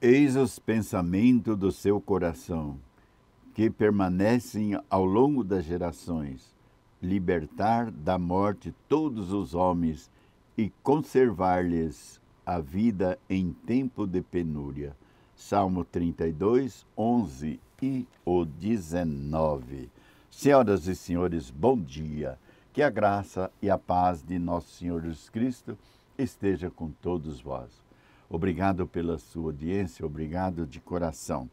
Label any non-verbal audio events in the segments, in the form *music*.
Eis os pensamentos do seu coração, que permanecem ao longo das gerações, libertar da morte todos os homens e conservar-lhes a vida em tempo de penúria. Salmo 32, 11 e o 19. Senhoras e senhores, bom dia. Que a graça e a paz de nosso Senhor Jesus Cristo esteja com todos vós. Obrigado pela sua audiência, obrigado de coração.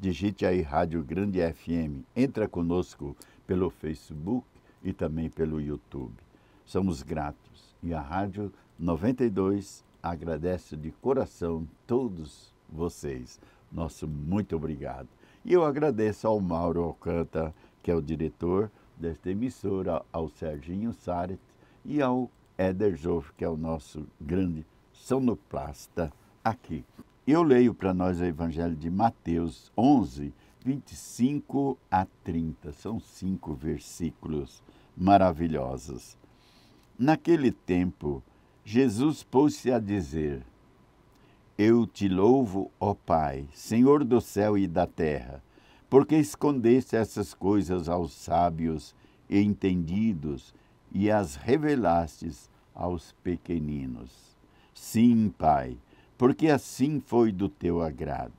Digite aí Rádio Grande FM. Entra conosco pelo Facebook e também pelo YouTube. Somos gratos e a Rádio 92 agradece de coração todos vocês. Nosso muito obrigado. E eu agradeço ao Mauro Alcântara, que é o diretor desta emissora, ao Serginho Saret e ao Eder Joff, que é o nosso grande diretor sonoplasta aqui. Eu leio para nós o Evangelho de Mateus 11, 25 a 30. São cinco versículos maravilhosos. Naquele tempo, Jesus pôs-se a dizer: Eu te louvo, ó Pai, Senhor do céu e da terra, porque escondeste essas coisas aos sábios e entendidos e as revelastes aos pequeninos. Sim, Pai, porque assim foi do teu agrado.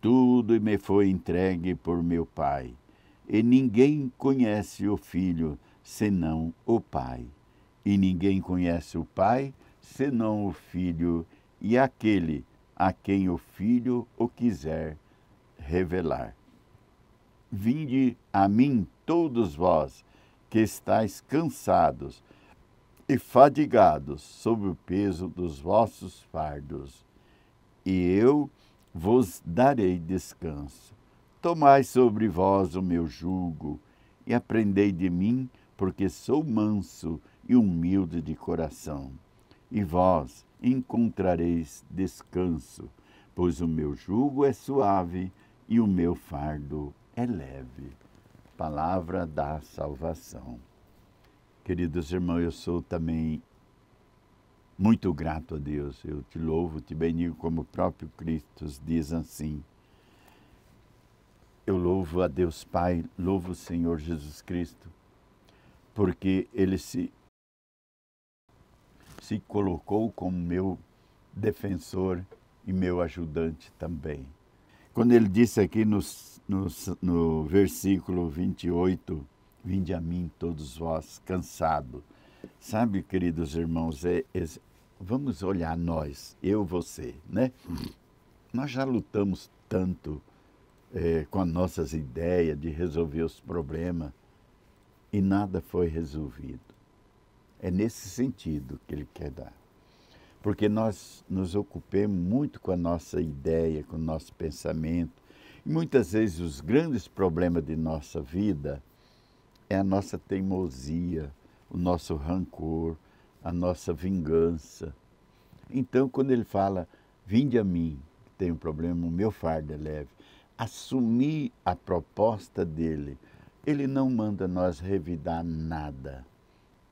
Tudo me foi entregue por meu Pai, e ninguém conhece o Filho senão o Pai, e ninguém conhece o Pai senão o Filho e aquele a quem o Filho o quiser revelar. Vinde a mim todos vós que estáis cansados e fadigados sob o peso dos vossos fardos, e eu vos darei descanso. Tomai sobre vós o meu jugo e aprendei de mim, porque sou manso e humilde de coração. E vós encontrareis descanso, pois o meu jugo é suave e o meu fardo é leve. Palavra da salvação. Queridos irmãos, eu sou também muito grato a Deus. Eu te louvo, te bendigo, como o próprio Cristo diz assim. Eu louvo a Deus Pai, louvo o Senhor Jesus Cristo, porque Ele se, se colocou como meu defensor e meu ajudante também. Quando ele disse aqui no, no, no versículo 28, Vinde a mim todos vós cansado. Sabe, queridos irmãos, é, é, vamos olhar nós, eu, você, né? Nós já lutamos tanto é, com as nossas ideias de resolver os problemas e nada foi resolvido. É nesse sentido que ele quer dar. Porque nós nos ocupemos muito com a nossa ideia, com o nosso pensamento. E muitas vezes os grandes problemas de nossa vida é a nossa teimosia, o nosso rancor, a nossa vingança. Então, quando ele fala, vinde a mim, tem um problema, o meu fardo é leve, assumir a proposta dele, ele não manda nós revidar nada,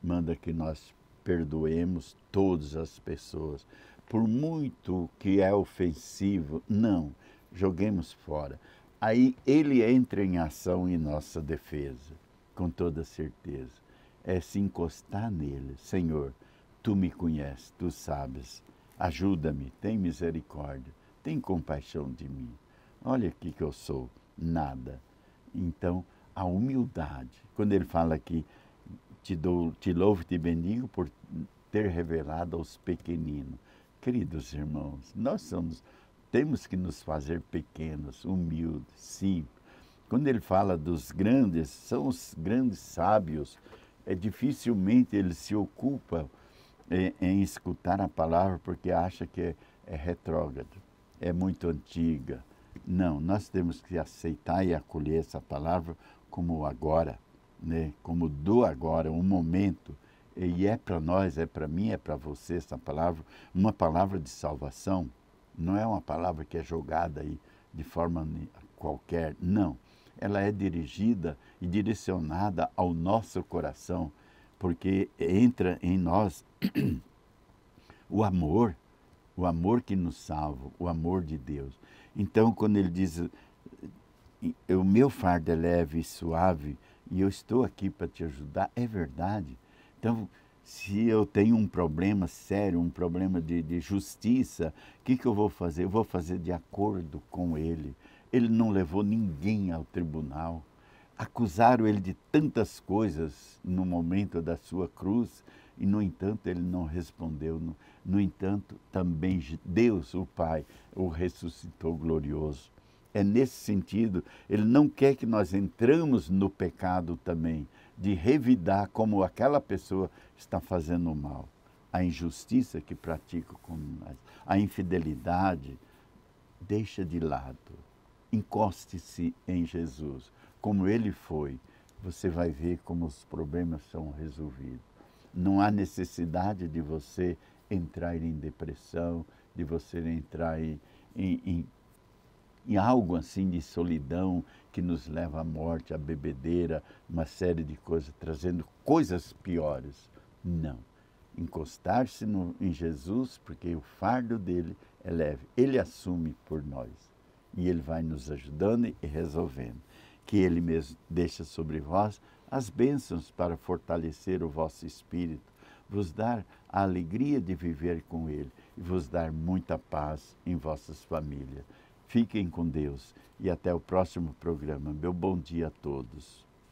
manda que nós perdoemos todas as pessoas, por muito que é ofensivo, não, joguemos fora. Aí ele entra em ação em nossa defesa com toda certeza, é se encostar nele. Senhor, tu me conheces, tu sabes, ajuda-me, tem misericórdia, tem compaixão de mim. Olha aqui que eu sou, nada. Então, a humildade, quando ele fala que te, dou, te louvo e te bendigo por ter revelado aos pequeninos. Queridos irmãos, nós somos, temos que nos fazer pequenos, humildes, simples quando ele fala dos grandes, são os grandes sábios. É dificilmente ele se ocupa em, é, em escutar a palavra porque acha que é, é retrógrado, é muito antiga. Não, nós temos que aceitar e acolher essa palavra como agora, né? Como do agora, um momento. E é para nós, é para mim, é para você essa palavra, uma palavra de salvação. Não é uma palavra que é jogada aí de forma qualquer, não ela é dirigida e direcionada ao nosso coração, porque entra em nós *clears throat* o amor, o amor que nos salva, o amor de Deus. Então, quando ele diz, o meu fardo é leve e suave e eu estou aqui para te ajudar, é verdade. Então, se eu tenho um problema sério, um problema de, de justiça, o que, que eu vou fazer? Eu vou fazer de acordo com ele. Ele não levou ninguém ao tribunal. Acusaram ele de tantas coisas no momento da sua cruz e, no entanto, ele não respondeu. No, no entanto, também Deus, o Pai, o ressuscitou glorioso. É nesse sentido, ele não quer que nós entramos no pecado também, de revidar como aquela pessoa está fazendo mal, a injustiça que pratica com nós, a infidelidade, deixa de lado encoste-se em Jesus, como ele foi. Você vai ver como os problemas são resolvidos. Não há necessidade de você entrar em depressão, de você entrar em, em, em, em algo assim de solidão que nos leva à morte, à bebedeira, uma série de coisas, trazendo coisas piores. Não. Encostar-se em Jesus, porque o fardo dele é leve. Ele assume por nós e Ele vai nos ajudando e resolvendo. Que Ele mesmo deixa sobre vós as bênçãos para fortalecer o vosso espírito, vos dar a alegria de viver com Ele e vos dar muita paz em vossas famílias. Fiquem com Deus e até o próximo programa. Meu bom dia a todos.